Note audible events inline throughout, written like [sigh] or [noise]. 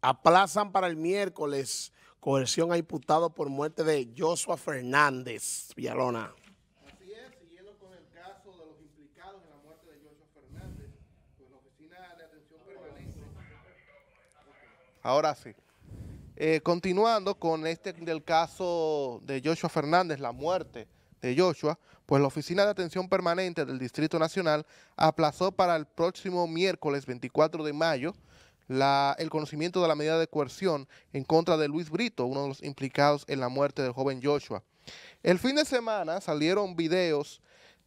Aplazan para el miércoles coerción a imputado por muerte de Joshua Fernández Villalona. Así es, siguiendo con el caso de los implicados en la muerte de Joshua Fernández, pues la Oficina de Atención Permanente. Ahora sí. Eh, continuando con este del caso de Joshua Fernández, la muerte de Joshua, pues la Oficina de Atención Permanente del Distrito Nacional aplazó para el próximo miércoles 24 de mayo la, el conocimiento de la medida de coerción en contra de Luis Brito, uno de los implicados en la muerte del joven Joshua. El fin de semana salieron videos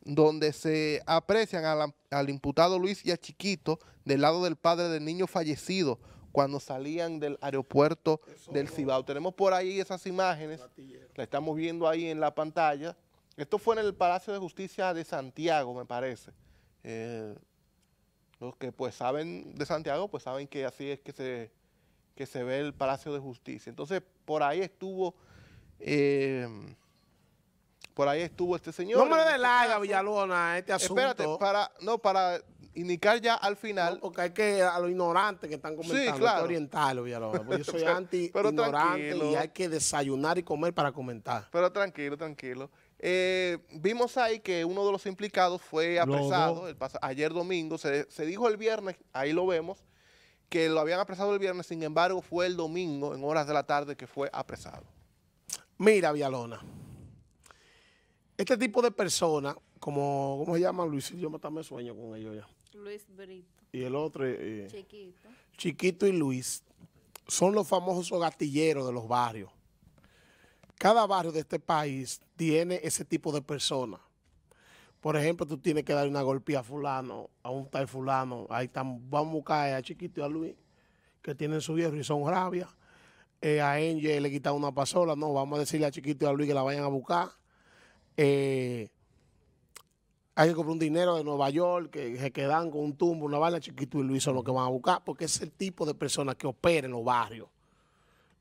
donde se aprecian al imputado Luis y a Chiquito del lado del padre del niño fallecido cuando salían del aeropuerto del Cibao. Tenemos por ahí esas imágenes, la estamos viendo ahí en la pantalla. Esto fue en el Palacio de Justicia de Santiago, me parece. Eh, los que pues saben de Santiago, pues saben que así es que se, se ve el Palacio de Justicia. Entonces, por ahí estuvo... Em, por ahí estuvo este señor. No me este Laga Villalona, este asunto. Espérate, para, no, para indicar ya al final. porque hay que a los ignorantes que están comentando, sí, claro. hay que orientarlo, Villalona. yo soy [laughs] anti-ignorante y hay que desayunar y comer para comentar. Pero tranquilo, tranquilo. Eh, vimos ahí que uno de los implicados fue apresado ayer domingo. Se, dijo el viernes, ahí lo vemos, que lo habían apresado el viernes. Sin embargo, fue el domingo, en horas de la tarde, que fue apresado. Mira, Vialona. Este tipo de personas, como, ¿cómo se llama Luis? Yo me sueño con ellos ya. Luis Brito. Y el otro. Eh, Chiquito. Chiquito y Luis. Son los famosos gatilleros de los barrios cada barrio de este país tiene ese tipo de personas. Por ejemplo, tú tienes que dar una golpía a fulano, a un tal fulano. Ahí están, vamos a buscar a Chiquito y a Luis, que tienen su hierro y son rabia. Eh, a Angel le quitan una pasola. No, vamos a decirle a Chiquito y a Luis que la vayan a buscar. Eh, hay que comprar un dinero de Nueva York, que se quedan con un tumbo, una bala, Chiquito y Luis son los que van a buscar, porque es el tipo de personas que operan en los barrios.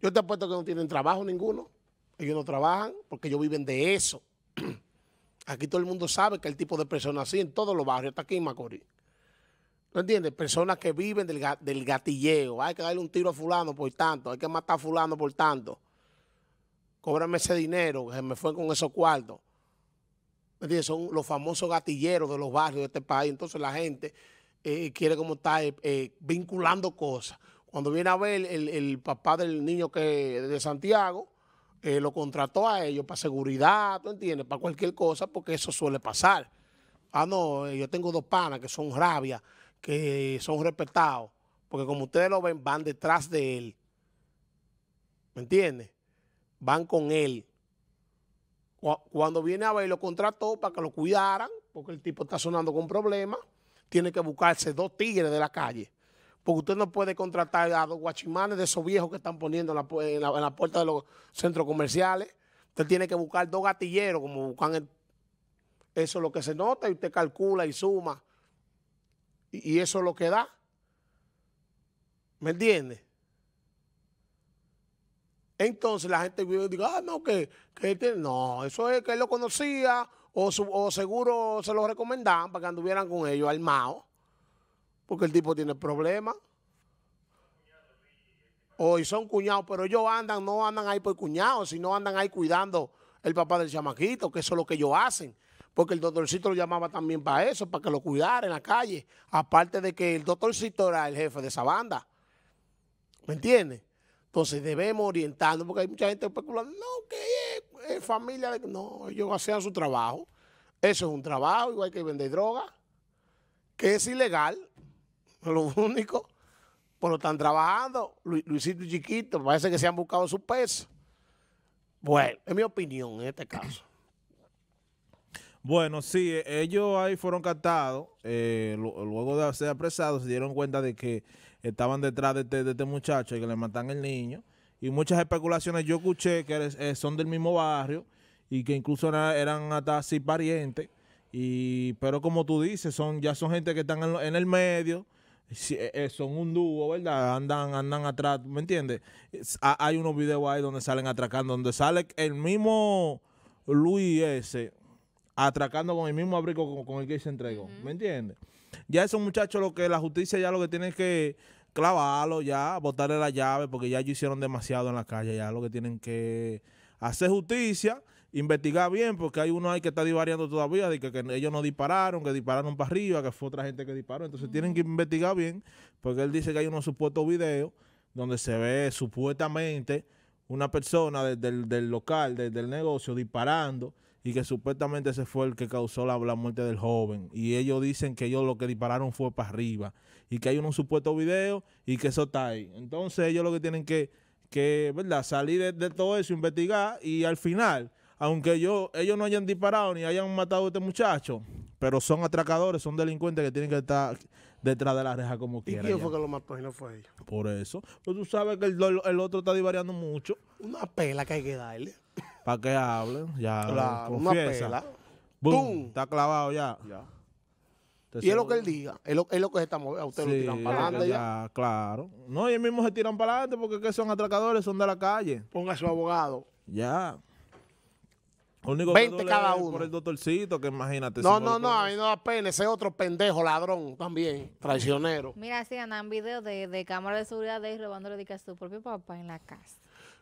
Yo te apuesto que no tienen trabajo ninguno. Ellos no trabajan porque ellos viven de eso. [clears throat] Aquí todo el mundo sabe que el tipo de personas así en todos los barrios, hasta aquí en Macorís. ¿No entiendes? Personas que viven del, gatilleo. Hay que darle un tiro a fulano por tanto, hay que matar a fulano por tanto. Cóbrame ese dinero, que me fue con esos cuartos. ¿Me entiendes? Son los famosos gatilleros de los barrios de este país. Entonces la gente eh, quiere como estar eh, eh, vinculando cosas. Cuando viene a ver el, papá del niño que de Santiago eh, lo contrató a ellos para seguridad, ¿tú entiendes? Para cualquier cosa, porque eso suele pasar. Ah, no, eh, yo tengo dos panas que son rabia, que son respetados, porque como ustedes lo ven, van detrás de él. ¿Me entiendes? Van con él. Cuando viene a ver, lo contrató para que lo cuidaran, porque el tipo está sonando con problemas. Tiene que buscarse dos tigres de la calle porque usted no puede contratar a los guachimanes de esos viejos que están poniendo en la, puerta de los centros comerciales. Usted tiene que buscar dos gatilleros, como buscan eso es lo que se nota y usted calcula y suma. Y, eso es lo que da. ¿Me entiende? Entonces la gente vive y dice, ah, no, que, que no, eso es que él lo conocía o, o seguro se lo recomendaban para que anduvieran con ellos armados. Porque el tipo tiene problemas. Hoy son cuñados, pero ellos andan, no andan ahí por cuñados, sino andan ahí cuidando el papá del chamaquito, que eso es lo que ellos hacen. Porque el doctorcito lo llamaba también para eso, para que lo cuidara en la calle. Aparte de que el doctorcito era el jefe de esa banda. ¿Me entiendes? Entonces debemos orientarnos, porque hay mucha gente especulando, no, que es, familia, de... no, ellos hacían su trabajo. Eso es un trabajo, igual que vender droga, que es ilegal, lo único. lo están trabajando. Luisito y Chiquito, parece que se han buscado su peso. Bueno, es mi opinión en este caso. Bueno, sí, e-, ellos ahí fueron captados. Eh, luego de ser apresados, se dieron cuenta de que estaban detrás este, de este, muchacho y que le matan el niño. Y muchas especulaciones yo escuché que eh, son del mismo barrio y que incluso eran, hasta así parientes. Y, pero como tú dices, son ya son gente que están en, en el medio eh, eh, son un dúo, ¿verdad? Andan, andan atrás, ¿me entiendes? Hay unos videos ahí donde salen atracando, donde sale el mismo Luis ese atracando con el mismo abrigo con, el que se entregó, ¿me entiendes? Ya esos muchachos, lo que la justicia ya lo que tiene que clavarlo ya, botarle la llave, porque ya ellos hicieron demasiado en la calle, ya lo que tienen que hacer justicia investigar bien, porque hay uno ahí que está divariando todavía, de que, ellos no dispararon, que dispararon para arriba, que fue otra gente que disparó. Entonces tienen que investigar bien, porque él dice que hay unos supuestos videos donde se ve supuestamente una persona del, local, del negocio, disparando y que supuestamente ese fue el que causó la, muerte del joven. Y ellos dicen que ellos lo que dispararon fue para arriba y que hay unos supuestos videos y que eso está ahí. Entonces ellos lo que tienen que, que ¿verdad? salir de todo eso, investigar y al final aunque yo, ellos no hayan disparado ni hayan matado a este muchacho, pero son atracadores, son delincuentes que tienen que estar detrás de la reja como quieran. ¿Y quién fue que lo mató y no fue ella? Por eso. Pero tú sabes que el, otro está divariando mucho. Una pela que hay que darle. Para que hablen. ya. Claro, una pela. está clavado ya. Ya. y es lo que él diga, es lo, que se está moviendo, a usted lo tiran para adelante ya, Claro. No, ellos mismos se tiran para adelante porque que son atracadores, son de la calle. Ponga su abogado. Ya. 20 cada uno. el doctorcito, que imagínate. No, no, no, a mí no da Ese otro pendejo, ladrón también, traicionero. [laughs] Mira, sí, andan videos de, de cámara de seguridad de él robándole de a su propio papá en la casa.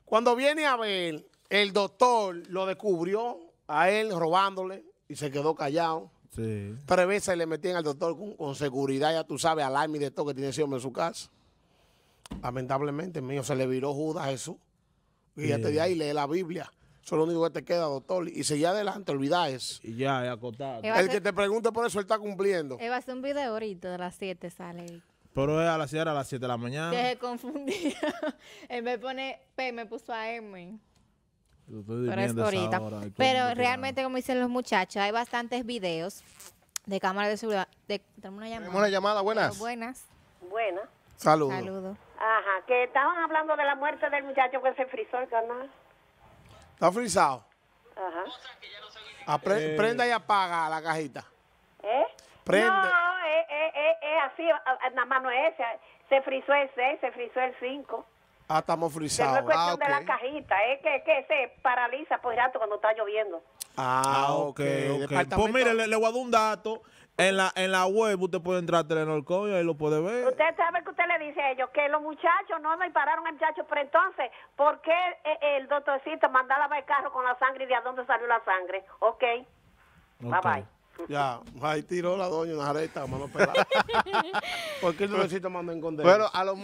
Cuando viene a ver, el doctor lo descubrió a él robándole y se quedó callado. Sí. Tres veces le metían al doctor con, seguridad, ya tú sabes, alarma y de todo que tiene ese hombre en su casa. Lamentablemente, mío, se le viró Judas a Jesús. Y este ya te de ahí lee la Biblia. Solo lo único que te queda, doctor. Y seguía adelante, olvidá eso. Y ya, ya acotado. El que te pregunte por eso, él está cumpliendo. Él va a hacer un video ahorita, de las 7 sale. Pero es a las 7 a las 7 de la mañana. Que se confundía. [laughs] él me pone P, me puso a M. Pero es ahorita. Pero realmente, como dicen los muchachos, hay bastantes videos de cámara de seguridad. tenemos una llamada. una llamada, buenas. buenas. Buenas. Saludos. Saludos. Ajá, que estaban hablando de la muerte del muchacho que se frizó el canal. Está frisado. Ajá. Apre ah, eh. Prenda y apaga la cajita. ¿Eh? Prende. No, es eh eh, eh, eh, así, ah, ah, nada más no es ese. Se frizó el 6, se frizó el 5. Ah, estamos frisados. No es cuestión ah, de la cajita, es que, se paraliza por rato cuando está lloviendo. Ah, ah ok. okay. Pues mire, le, voy a dar un dato. En la, en la web usted puede entrar a Telenor y ahí lo puede ver. Usted sabe que usted le dice a ellos que los muchachos no me pararon al muchacho, pero entonces, ¿por qué el, eh, el doctorcito mandaba el carro con la sangre y de dónde salió la sangre? Ok. okay. Bye bye. [laughs] Ya, ahí tiró la doña una areta, mano pelada. [laughs] ¿Por qué no necesito mandar en Bueno, a los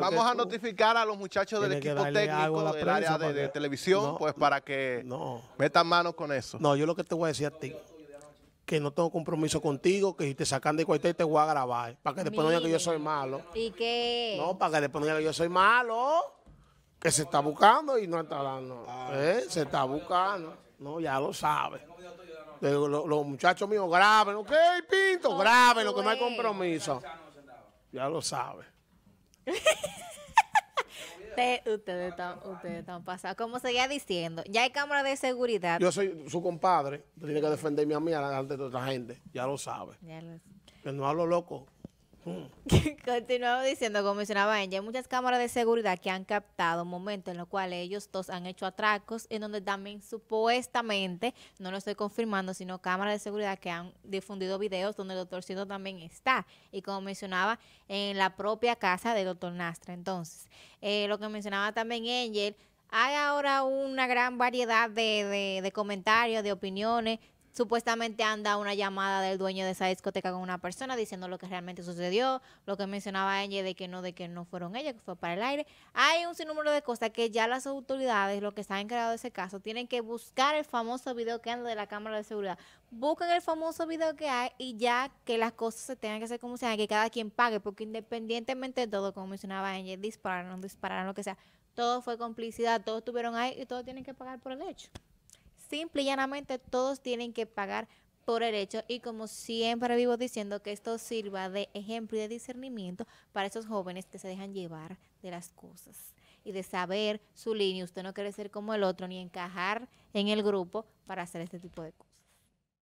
vamos a notificar a los muchachos del equipo técnico del área de, televisión, pues para que no. metan manos con eso. No, yo lo que te voy a decir a ti, que no tengo compromiso contigo, que si te sacan de cuartel te voy a grabar, para que después no digan que yo soy malo. ¿Y qué? No, para que después no digan que yo soy malo, que se está buscando y no está dando. Ah. Eh, se está buscando. No, ya lo sabes los, muchachos míos, graben, ok, Pinto, graben, lo que no hay compromiso. Ya lo sabe. [laughs] ustedes están ustedes pasados. Como seguía diciendo, ya hay cámara de seguridad. Yo soy su compadre, tiene que defenderme a mí delante de otra gente. Ya lo sabe. Ya Que no hablo loco. [laughs] Continuamos diciendo, como mencionaba Angel, hay muchas cámaras de seguridad que han captado momentos en los cuales ellos dos han hecho atracos, en donde también supuestamente, no lo estoy confirmando, sino cámaras de seguridad que han difundido videos donde el doctor Cito también está. Y como mencionaba, en la propia casa del doctor Nastra. Entonces, eh, lo que mencionaba también Angel, hay ahora una gran variedad de comentarios, de opiniones Supuestamente anda una llamada del dueño de esa discoteca con una persona diciendo lo que realmente sucedió, lo que mencionaba ella de que no, de que no fueron ellas, que fue para el aire. Hay un sinnúmero de cosas que ya las autoridades, los que están encargados de ese caso, tienen que buscar el famoso video que anda de la cámara de seguridad. Busquen el famoso video que hay y ya que las cosas se tengan que hacer como sean, que cada quien pague, porque independientemente de todo, como mencionaba ella, dispararon, dispararon, lo que sea, todo fue complicidad, todos estuvieron ahí y todos tienen que pagar por el hecho simple y llanamente todos tienen que pagar por el hecho y como siempre vivo diciendo que esto sirva de ejemplo y de discernimiento para esos jóvenes que se dejan llevar de las cosas y de saber su línea. Usted no quiere ser como el otro ni encajar en el grupo para hacer este tipo de cosas.